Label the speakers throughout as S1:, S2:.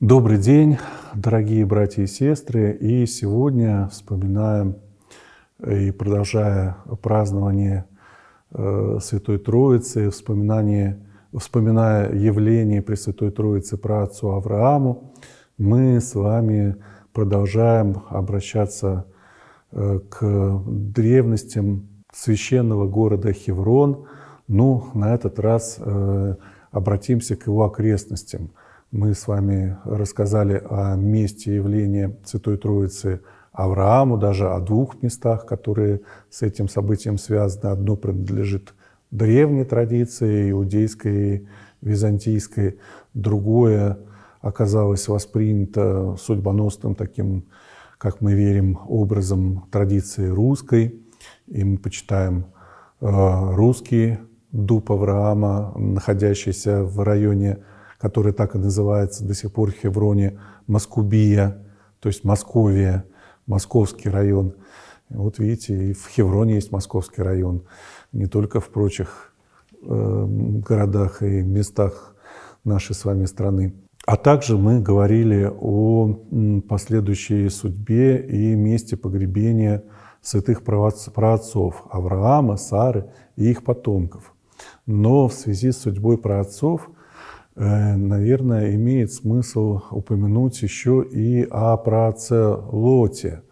S1: Добрый день, дорогие братья и сестры. И сегодня вспоминая и продолжая празднование э, Святой Троицы, вспоминание, вспоминая явление Пресвятой Троицы про отцу Аврааму, мы с вами продолжаем обращаться э, к древностям священного города Хеврон, ну, на этот раз э, обратимся к его окрестностям – мы с вами рассказали о месте явления Святой Троицы Аврааму, даже о двух местах, которые с этим событием связаны. Одно принадлежит древней традиции, иудейской византийской, другое оказалось воспринято судьбоносным таким, как мы верим, образом традиции русской, и мы почитаем э, русский дуб Авраама, находящийся в районе который так и называется до сих пор в Хевроне Москубия, то есть Московия, Московский район. Вот видите, и в Хевроне есть Московский район, не только в прочих э, городах и местах нашей с вами страны. А также мы говорили о последующей судьбе и месте погребения святых праотцов Авраама, Сары и их потомков. Но в связи с судьбой праотцов наверное, имеет смысл упомянуть еще и о праце Лоте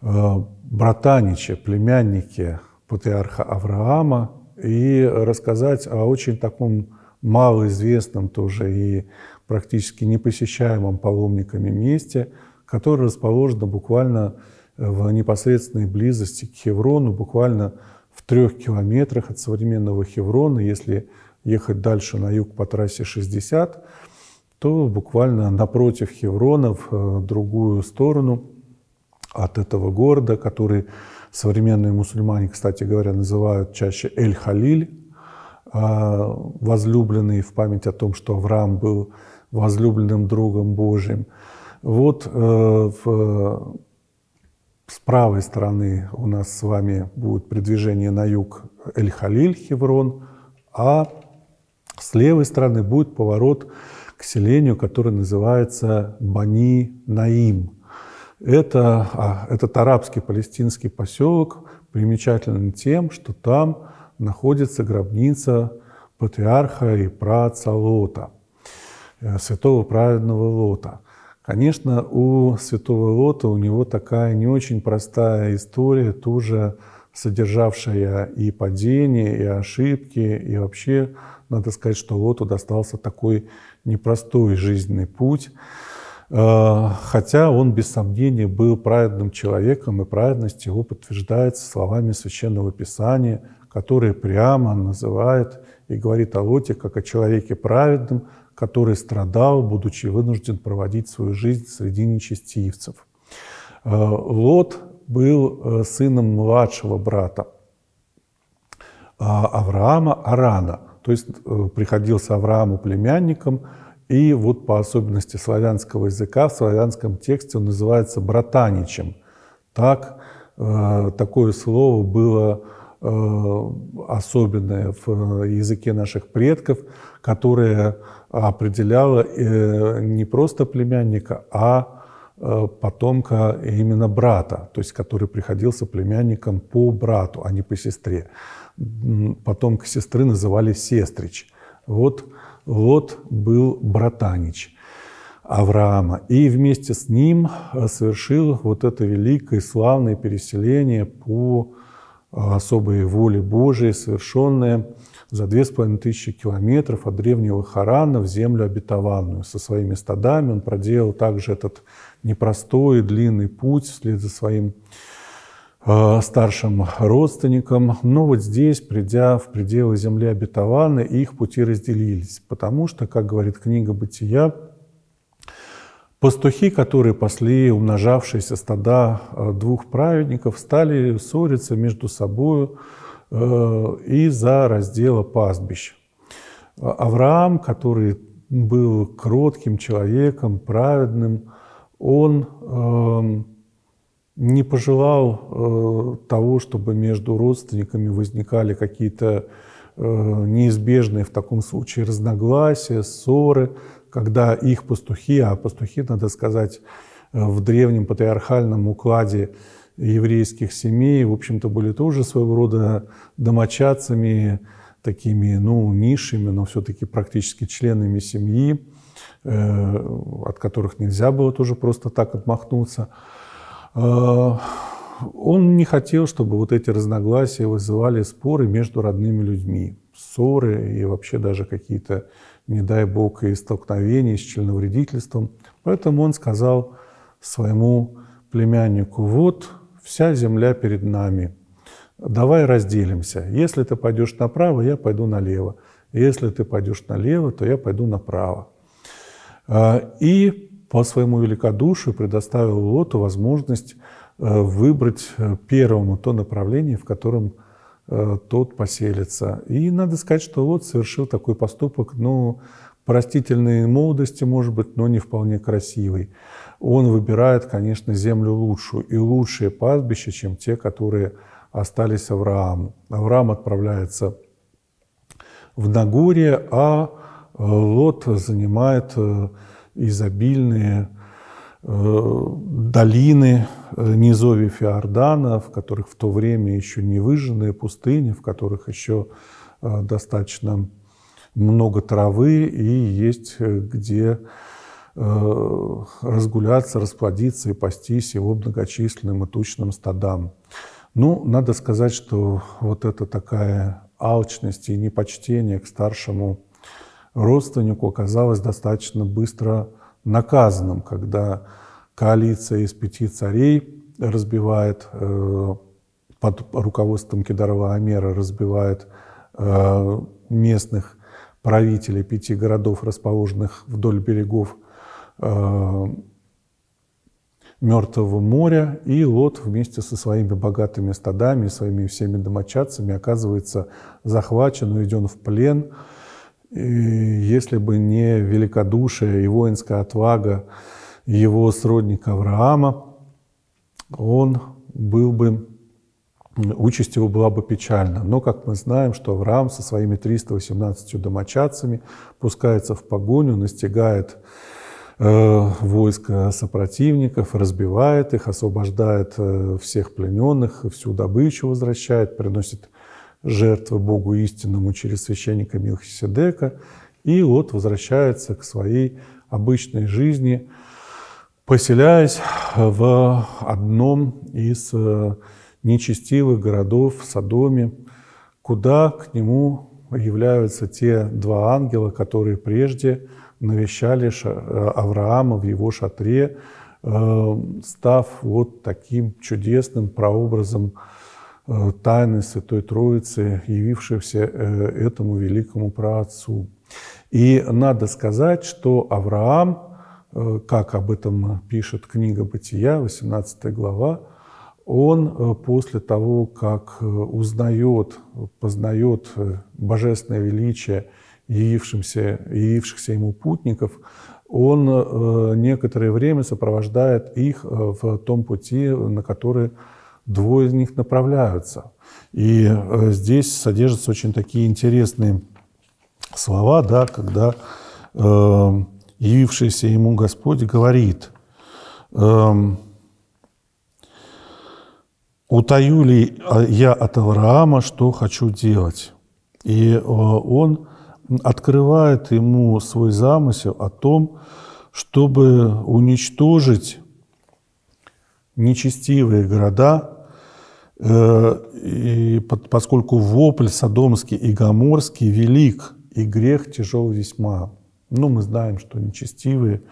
S1: э, братаниче, племяннике патриарха Авраама, и рассказать о очень таком малоизвестном тоже и практически непосещаемом паломниками месте, которое расположено буквально э, в непосредственной близости к Хеврону, буквально в трех километрах от современного Хеврона, если ехать дальше на юг по трассе 60, то буквально напротив Хевронов в э, другую сторону от этого города, который современные мусульмане, кстати говоря, называют чаще Эль-Халиль, а, возлюбленный в память о том, что Авраам был возлюбленным другом Божьим. Вот э, в, с правой стороны у нас с вами будет продвижение на юг Эль-Халиль, Хеврон, а с левой стороны будет поворот к селению, которое называется Бани-Наим. Это, а, этот арабский палестинский поселок примечателен тем, что там находится гробница патриарха и праца Лота, э, святого праведного Лота. Конечно, у святого Лота у него такая не очень простая история, тоже содержавшая и падения, и ошибки, и вообще, надо сказать, что Лоту достался такой непростой жизненный путь, э, хотя он, без сомнения, был праведным человеком, и праведность его подтверждается словами Священного Писания, которые прямо называет и говорит о Лоте как о человеке праведном, который страдал, будучи вынужден проводить свою жизнь среди нечестивцев. Э, лот был э, сыном младшего брата а, Авраама Арана, то есть э, приходился Аврааму племянником, и вот по особенности славянского языка в славянском тексте он называется братаничем. Так, э, такое слово было особенное в языке наших предков, которое определяло не просто племянника, а Э, потомка именно брата, то есть который приходился племянником по брату, а не по сестре. Потомка сестры называли сестрич. Вот Лот был братанич Авраама. И вместе с ним э, совершил вот это великое славное переселение по э, особой воле Божией, совершенное за две с половиной тысячи километров от древнего Харана в землю обетованную. Со своими стадами он проделал также этот непростой, и длинный путь вслед за своим э, старшим родственникам. Но вот здесь, придя в пределы земли обетованной, их пути разделились, потому что, как говорит книга «Бытия», Пастухи, которые пасли умножавшиеся стада э, двух праведников, стали ссориться между собой э, из-за раздела пастбищ. Авраам, который был кротким человеком, праведным, он эм, не пожелал э, того, чтобы между родственниками возникали какие-то э, неизбежные в таком случае разногласия, ссоры, когда их пастухи, а пастухи, надо сказать, э, в древнем патриархальном укладе еврейских семей, в общем-то, были тоже своего рода домочадцами, такими, ну, низшими, но все-таки практически членами семьи. Э, от которых нельзя было тоже просто так отмахнуться. Э, он не хотел, чтобы вот эти разногласия вызывали споры между родными людьми, ссоры и вообще даже какие-то, не дай бог, и столкновения с членовредительством. Поэтому он сказал своему племяннику, вот вся земля перед нами, давай разделимся. Если ты пойдешь направо, я пойду налево. Если ты пойдешь налево, то я пойду направо. А, и по своему великодушию предоставил Лоту возможность э, выбрать э, первому то направление, в котором э, тот поселится. И надо сказать, что Лот совершил такой поступок, ну, простительной молодости, может быть, но не вполне красивый. Он выбирает, конечно, землю лучшую и лучшие пастбища, чем те, которые остались Аврааму. Авраам отправляется в Нагорье, а Лот занимает э, изобильные э, долины э, низовьев Иордана, в которых в то время еще не выжженные пустыни, в которых еще достаточно много травы и есть где разгуляться, расплодиться и пастись его многочисленным и тучным стадам. Ну, надо сказать, что вот эта такая алчность и непочтение к старшему родственнику оказалось достаточно быстро наказанным, когда коалиция из пяти царей разбивает э, под руководством Кедарова Амера разбивает э, местных правителей пяти городов, расположенных вдоль берегов э, Мертвого моря, и Лот вместе со своими богатыми стадами, своими всеми домочадцами оказывается захвачен, уведен в плен, если бы не великодушие и воинская отвага его сродника Авраама, он был бы, участь его была бы печальна. Но, как мы знаем, что Авраам со своими 318 домочадцами пускается в погоню, настигает э, войско сопротивников, разбивает их, освобождает э, всех плененных, всю добычу возвращает, приносит жертвы Богу истинному через священника Милхиседека, и Лот возвращается к своей обычной жизни, поселяясь в одном из э, нечестивых городов Содоме, куда к нему являются те два ангела, которые прежде навещали э, Авраама в его шатре, э, став вот таким чудесным прообразом Э, тайны Святой Троицы, явившихся э, этому великому праотцу. И надо сказать, что Авраам, э, как об этом пишет книга «Бытия», 18 глава, он после того, как узнает, познает божественное величие явившимся, явившихся ему путников, он некоторое время сопровождает их в том пути, на который двое из них направляются. И э, здесь содержатся очень такие интересные слова, да, когда э, явившийся ему Господь говорит, э, «Утаю ли а, я от Авраама, что хочу делать?» И э, он открывает ему свой замысел о том, чтобы уничтожить нечестивые города, Э, и поскольку вопль содомский и гоморский велик, и грех тяжел весьма. Ну, мы знаем, что нечестивые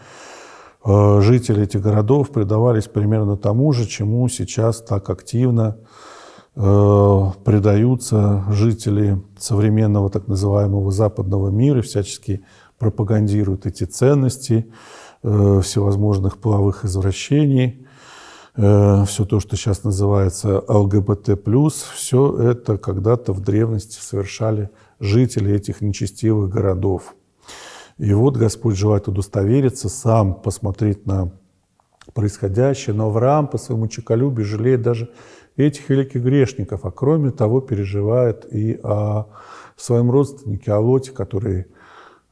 S1: э, жители этих городов предавались примерно тому же, чему сейчас так активно э, предаются жители современного так называемого западного мира, всячески пропагандируют эти ценности всевозможных половых извращений – Э, все то, что сейчас называется ЛГБТ+, все это когда-то в древности совершали жители этих нечестивых городов. И вот Господь желает удостовериться, сам посмотреть на происходящее, но Авраам по своему чеколюбию жалеет даже этих великих грешников, а кроме того переживает и о своем родственнике, о Лоте, который,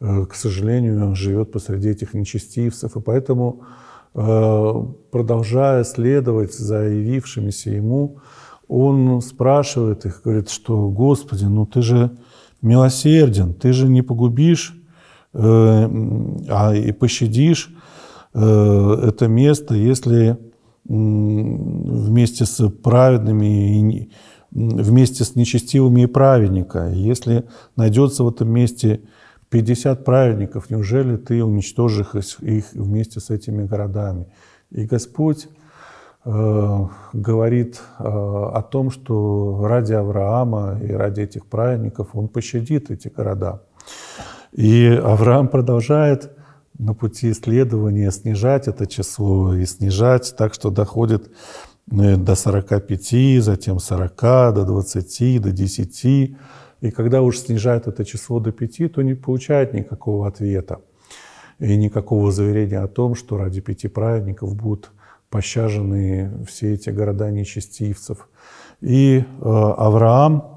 S1: э, к сожалению, живет посреди этих нечестивцев, и поэтому Э, продолжая следовать за явившимися ему, он спрашивает их, говорит, что «Господи, ну ты же милосерден, ты же не погубишь, э, а и пощадишь э, это место, если вместе с праведными вместе с нечестивыми и праведника, если найдется в этом месте 50 праведников, неужели ты уничтожишь их вместе с этими городами? И Господь э, говорит э, о том, что ради Авраама и ради этих праведников он пощадит эти города. И Авраам продолжает на пути исследования снижать это число и снижать так, что доходит э, до 45, затем 40, до 20, до 10. И когда уж снижают это число до 5, то не получают никакого ответа и никакого заверения о том, что ради пяти праведников будут пощажены все эти города нечестивцев. И э, Авраам,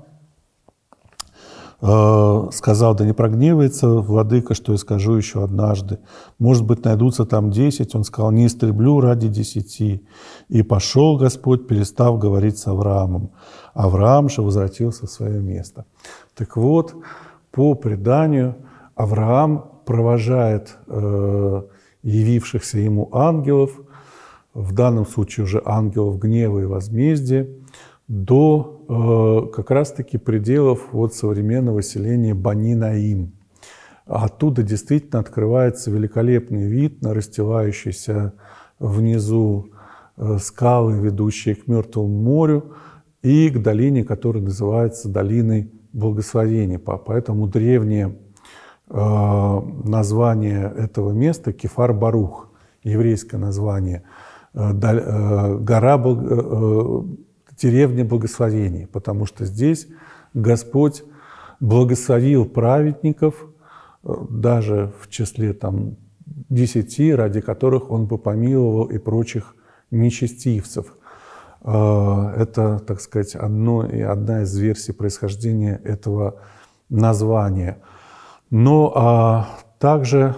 S1: Э, сказал, да не прогневается, владыка, что я скажу еще однажды. Может быть, найдутся там десять. Он сказал, не истреблю ради десяти. И пошел Господь, перестав говорить с Авраамом. Авраам же возвратился в свое место. Так вот, по преданию, Авраам провожает э, явившихся ему ангелов, в данном случае уже ангелов гнева и возмездия, до Э, как раз-таки пределов вот современного селения Банинаим. Оттуда действительно открывается великолепный вид на расстилающиеся внизу э, скалы, ведущие к Мертвому морю, и к долине, которая называется долиной благословения. Поэтому древнее э, название этого места Кефар-Барух, еврейское название, гора деревня благословений, потому что здесь Господь благословил праведников э, даже в числе там, десяти, ради которых он бы помиловал и прочих нечестивцев. А, это, так сказать, одно, и одна из версий происхождения этого названия. Но а также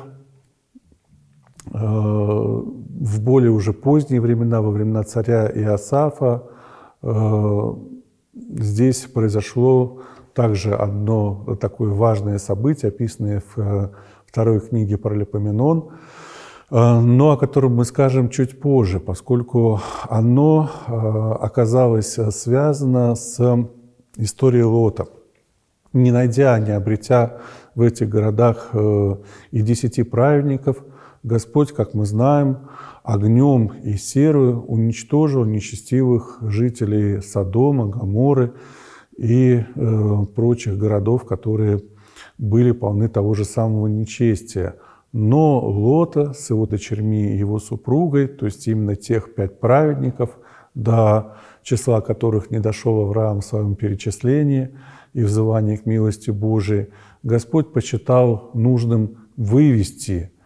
S1: э, в более уже поздние времена, во времена царя Иосафа, Э, здесь произошло также одно такое важное событие, описанное в э, второй книге Паралипоменон, э, но о котором мы скажем чуть позже, поскольку оно оказалось связано с историей Лота. Не найдя, не обретя в этих городах и десяти праведников – Господь, как мы знаем, огнем и серою уничтожил нечестивых жителей Содома, Гаморы и э, прочих городов, которые были полны того же самого нечестия. Но Лота с его дочерьми и его супругой, то есть именно тех пять праведников, до числа которых не дошел Авраам в своем перечислении и взывании к милости Божией, Господь почитал нужным вывести –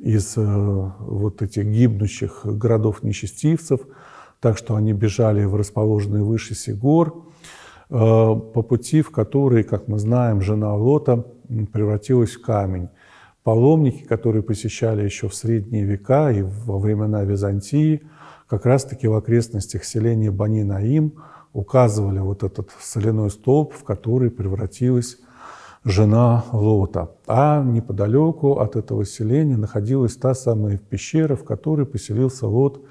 S1: из э, вот этих гибнущих городов нечестивцев, так что они бежали в расположенные выше Сигор, э, по пути в который, как мы знаем, жена Лота превратилась в камень. Паломники, которые посещали еще в средние века и во времена Византии, как раз-таки в окрестностях селения Банинаим указывали вот этот соляной столб, в который превратилась жена Лота. А неподалеку от этого селения находилась та самая пещера, в которой поселился Лот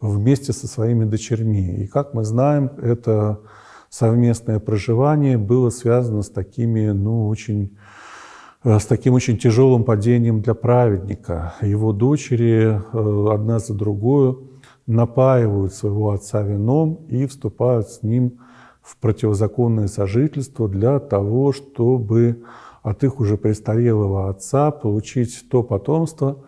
S1: вместе со своими дочерьми. И, как мы знаем, это совместное проживание было связано с такими, ну, очень э, с таким очень тяжелым падением для праведника. Его дочери э, одна за другую напаивают своего отца вином и вступают с ним в в противозаконное сожительство для того, чтобы от их уже престарелого отца получить то потомство,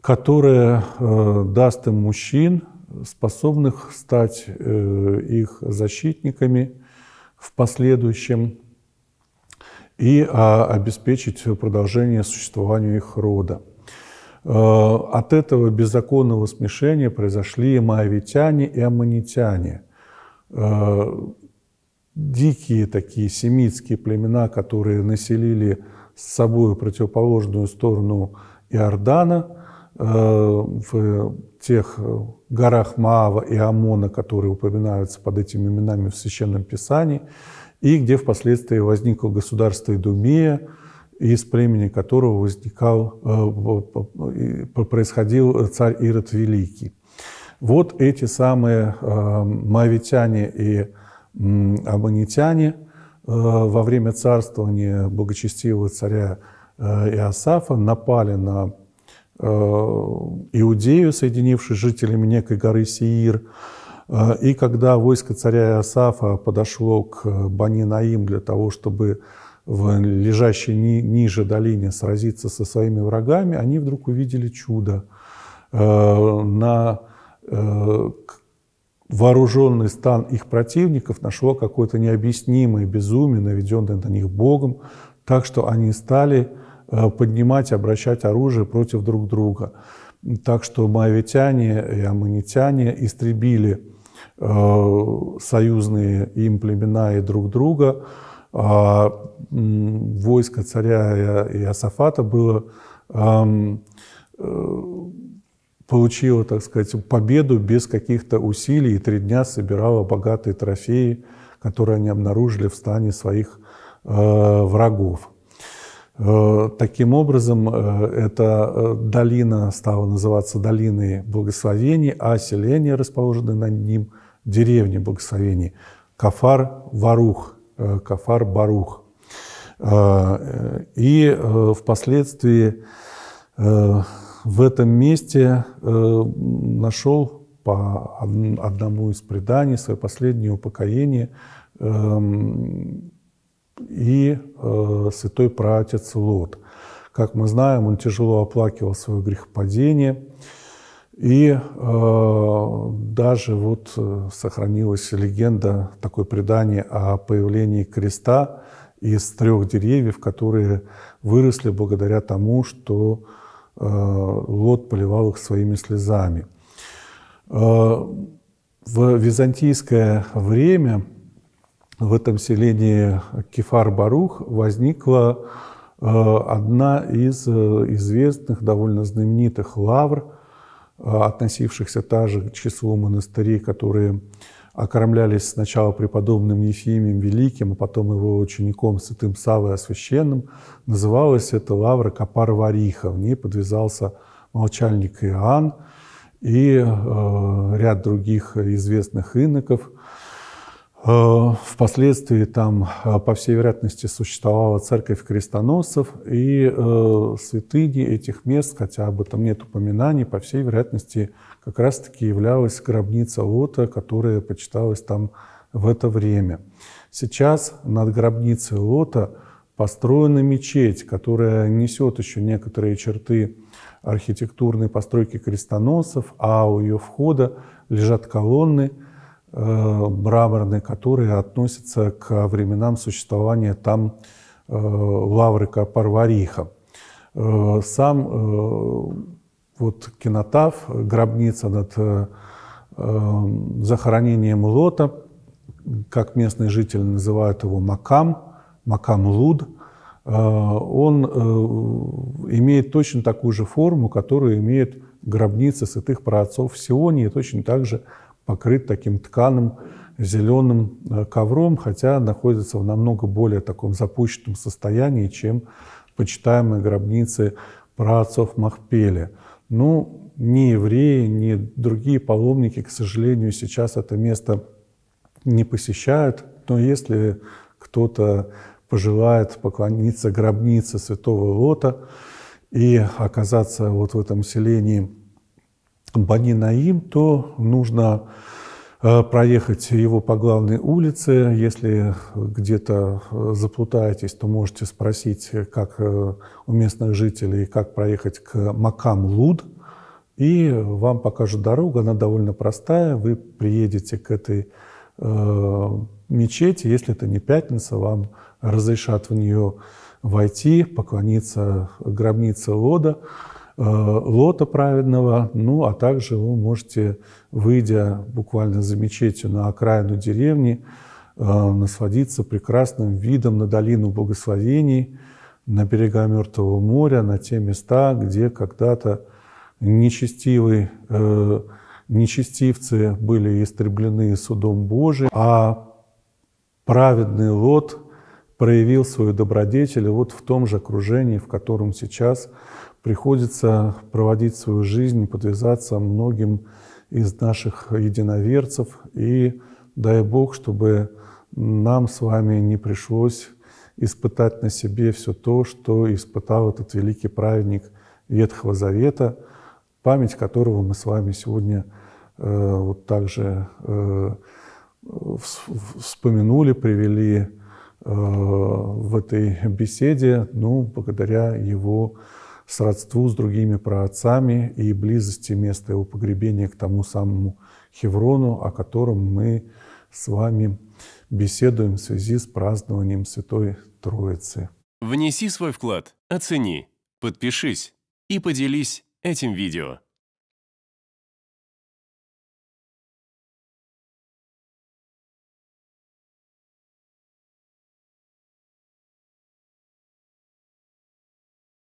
S1: которое э, даст им мужчин, способных стать э, их защитниками в последующем и а, обеспечить продолжение существования их рода. Э, от этого беззаконного смешения произошли и маавитяне, и аммонитяне – дикие такие семитские племена, которые населили с собой противоположную сторону Иордана, э, в тех горах Маава и Амона, которые упоминаются под этими именами в Священном Писании, и где впоследствии возникло государство Идумея, из племени которого возникал, э, происходил царь Ирод Великий. Вот эти самые э, моавитяне и аманитяне э, во время царствования благочестивого царя э, Иосафа напали на Иудею, соединившись с жителями некой горы Сиир. И когда войско царя Иосафа подошло к Бани Наим для того, чтобы в лежащей ни, ниже долине сразиться со своими врагами, они вдруг увидели чудо. На Э, вооруженный стан их противников нашло какое-то необъяснимое безумие, наведенное на них Богом, так что они стали э, поднимать и обращать оружие против друг друга. Так что моавитяне и аммонитяне истребили э, союзные им племена и друг друга. А войско царя Иосафата было получила, так сказать, победу без каких-то усилий и три дня собирала богатые трофеи, которые они обнаружили в стане своих э, врагов. Э, таким образом, э, эта э, долина стала называться долиной благословений, а селение, расположенное на ним, деревни благословений, Кафар-Варух, э, Кафар-Барух. Э, э, и э, впоследствии э, в этом месте э, нашел по одному из преданий свое последнее упокоение э, и э, святой праотец Лот. Как мы знаем, он тяжело оплакивал свое грехопадение, и э, даже вот э, сохранилась легенда, такое предание о появлении креста из трех деревьев, которые выросли благодаря тому, что Э, лот поливал их своими слезами. Э, в византийское время в этом селении Кефар-Барух возникла э, одна из известных, довольно знаменитых лавр, относившихся также к числу монастырей, которые окормлялись сначала преподобным Ефимием Великим, а потом его учеником святым Савой освященным Называлась эта лавра Капарвариха. В ней подвязался молчальник Иоанн и э, ряд других известных иноков – Э, впоследствии там, э, по всей вероятности, существовала церковь крестоносцев, и э, святыни этих мест, хотя об этом нет упоминаний, по всей вероятности, как раз-таки являлась гробница Лота, которая почиталась там в это время. Сейчас над гробницей Лота построена мечеть, которая несет еще некоторые черты архитектурной постройки крестоносцев, а у ее входа лежат колонны – Э, мраморные, которые относятся к временам существования там э, Лаврика Парвариха. Э, сам вот кинотав, гробница над захоронением Лота, как местные жители называют его Макам, Макам Луд, он имеет точно такую же форму, которую имеет гробница святых праотцов в Сионе, и точно так же – покрыт таким тканым зеленым э, ковром, хотя находится в намного более таком запущенном состоянии, чем почитаемые гробницы праотцов Махпели. Ну, ни евреи, ни другие паломники, к сожалению, сейчас это место не посещают, но если кто-то пожелает поклониться гробнице святого Лота и оказаться вот в этом селении Бани Наим, то нужно э, проехать его по главной улице. Если где-то э, заплутаетесь, то можете спросить, как э, у местных жителей, как проехать к Макам Луд, и вам покажут дорогу, она довольно простая, вы приедете к этой э, мечети, если это не пятница, вам разрешат в нее войти, поклониться гробнице Лода, Э, лота праведного, ну а также вы можете, выйдя буквально за мечетью на окраину деревни, э, насладиться прекрасным видом на долину благословений, на берега Мертвого моря, на те места, где когда-то нечестивые, э, нечестивцы были истреблены судом Божиим, а праведный Лот проявил свою добродетель вот в том же окружении, в котором сейчас приходится проводить свою жизнь, и подвязаться многим из наших единоверцев. И дай Бог, чтобы нам с вами не пришлось испытать на себе все то, что испытал этот великий праведник Ветхого Завета, память которого мы с вами сегодня э, вот также э, вспомянули, привели э, в этой беседе, ну, благодаря его сродству с другими праотцами и близости места его погребения к тому самому Хеврону, о котором мы с вами беседуем в связи с празднованием Святой Троицы. Внеси свой вклад, оцени, подпишись и поделись этим видео.